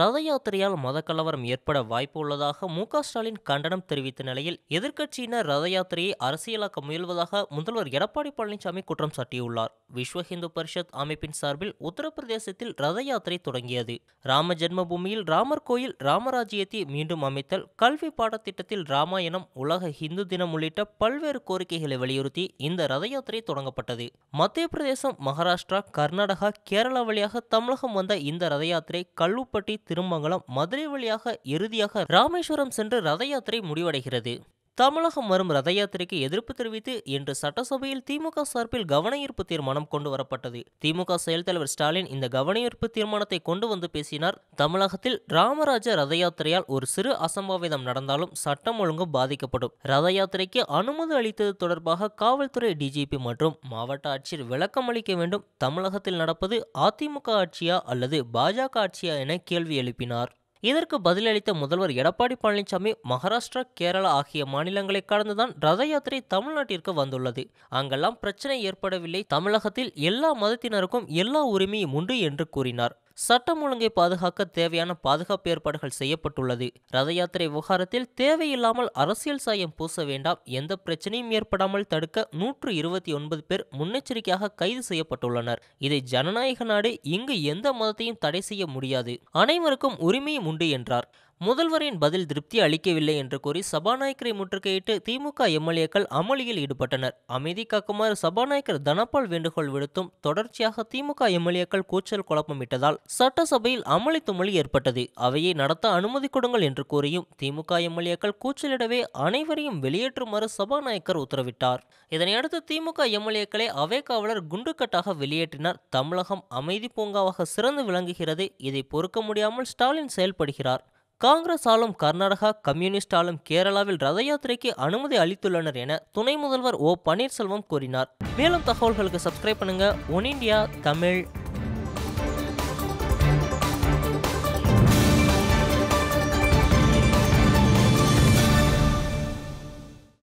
ரத யாத்திரையால் ஏற்பட வாய்ப்பு உள்ளதாக மு ஸ்டாலின் கண்டனம் தெரிவித்த நிலையில் எதிர்க்கட்சியினர் ரத யாத்திரையை அரசியலாக்க முயல்வதாக முதல்வர் எடப்பாடி பழனிசாமி குற்றம் சாட்டியுள்ளார் விஸ்வ ஹிந்து பரிஷத் அமைப்பின் சார்பில் உத்தரப்பிரதேசத்தில் ரத யாத்திரை தொடங்கியது ராம ஜென்மபூமியில் ராமர் கோயில் ராமராஜ்யத்தை மீண்டும் அமைத்தல் கல்வி பாடத்திட்டத்தில் ராமாயணம் உலக ஹிந்து தினம் உள்ளிட்ட பல்வேறு கோரிக்கைகளை வலியுறுத்தி இந்த ரத யாத்திரை தொடங்கப்பட்டது மத்திய பிரதேசம் மகாராஷ்டிரா கர்நாடகா கேரளா வழியாக தமிழகம் வந்த இந்த ரத யாத்திரை கல்லுப்பட்டி திருமங்கலம் மதுரை வழியாக இறுதியாக ராமேஸ்வரம் சென்று ரத யாத்திரை முடிவடைகிறது தமிழகம் வரும் ரத யாத்திரைக்கு எதிர்ப்பு தெரிவித்து இன்று சட்டசபையில் திமுக சார்பில் கவனயீர்ப்பு தீர்மானம் கொண்டு வரப்பட்டது திமுக செயல் தலைவர் ஸ்டாலின் இந்த கவனயீர்ப்பு தீர்மானத்தை கொண்டு வந்து பேசினார் தமிழகத்தில் ராமராஜ ரத யாத்திரையால் ஒரு சிறு அசம்பாவிதம் நடந்தாலும் சட்டம் ஒழுங்கு பாதிக்கப்படும் ரத யாத்திரைக்கு அனுமதி அளித்தது தொடர்பாக காவல்துறை டிஜிபி மற்றும் மாவட்ட ஆட்சியர் விளக்கம் அளிக்க வேண்டும் தமிழகத்தில் நடப்பது அதிமுக ஆட்சியா அல்லது பாஜக ஆட்சியா என கேள்வி எழுப்பினார் இதற்கு பதிலளித்த முதல்வர் எடப்பாடி பழனிசாமி மகாராஷ்டிரா கேரளா ஆகிய மாநிலங்களை கடந்துதான் ரத யாத்திரை தமிழ்நாட்டிற்கு வந்துள்ளது அங்கெல்லாம் பிரச்சனை ஏற்படவில்லை தமிழகத்தில் எல்லா மதத்தினருக்கும் எல்லா உரிமையும் உண்டு என்று கூறினார் சட்டம் ஒழுங்கை பாதுகாக்க தேவையான பாதுகாப்பு ஏற்பாடுகள் செய்யப்பட்டுள்ளது ரத யாத்திரை விவகாரத்தில் தேவையில்லாமல் அரசியல் சாயம் பூச வேண்டாம் எந்த பிரச்சனையும் ஏற்படாமல் தடுக்க நூற்று இருபத்தி ஒன்பது பேர் முன்னெச்சரிக்கையாக கைது செய்யப்பட்டுள்ளனர் இதை ஜனநாயக நாடு இங்கு எந்த மதத்தையும் தடை செய்ய முடியாது அனைவருக்கும் உரிமையும் உண்டு என்றார் முதல்வரின் பதில் திருப்தி அளிக்கவில்லை என்று கூறி சபாநாயகரை முற்றுகையிட்டு திமுக எம்எல்ஏக்கள் அமளியில் ஈடுபட்டனர் அமைதி காக்குமாறு சபாநாயகர் தனபால் வேண்டுகோள் விடுத்தும் தொடர்ச்சியாக திமுக எம்எல்ஏக்கள் கூச்சல் குழப்பமிட்டதால் சட்டசபையில் அமளி துமளி ஏற்பட்டது அவையை நடத்த அனுமதி கொடுங்கள் என்று கூறியும் திமுக எம்எல்ஏக்கள் கூச்சலிடவே அனைவரையும் வெளியேற்றுமாறு சபாநாயகர் உத்தரவிட்டார் இதனையடுத்து திமுக எம்எல்ஏக்களை அவை காவலர் குண்டுக்கட்டாக வெளியேற்றினார் தமிழகம் அமைதி பூங்காவாக சிறந்து விளங்குகிறது இதை பொறுக்க முடியாமல் ஸ்டாலின் செயல்படுகிறார் காங்கிரஸ் ஆளும் கர்நாடகா கம்யூனிஸ்ட் ஆளும் கேரளாவில் ரத யாத்திரைக்கு அனுமதி அளித்துள்ளனர் என துணை முதல்வர் ஓ பன்னீர்செல்வம் கூறினார் மேலும் தகவல்களுக்கு சப்ஸ்கிரைப் பண்ணுங்க ஒன் இண்டியா தமிழ்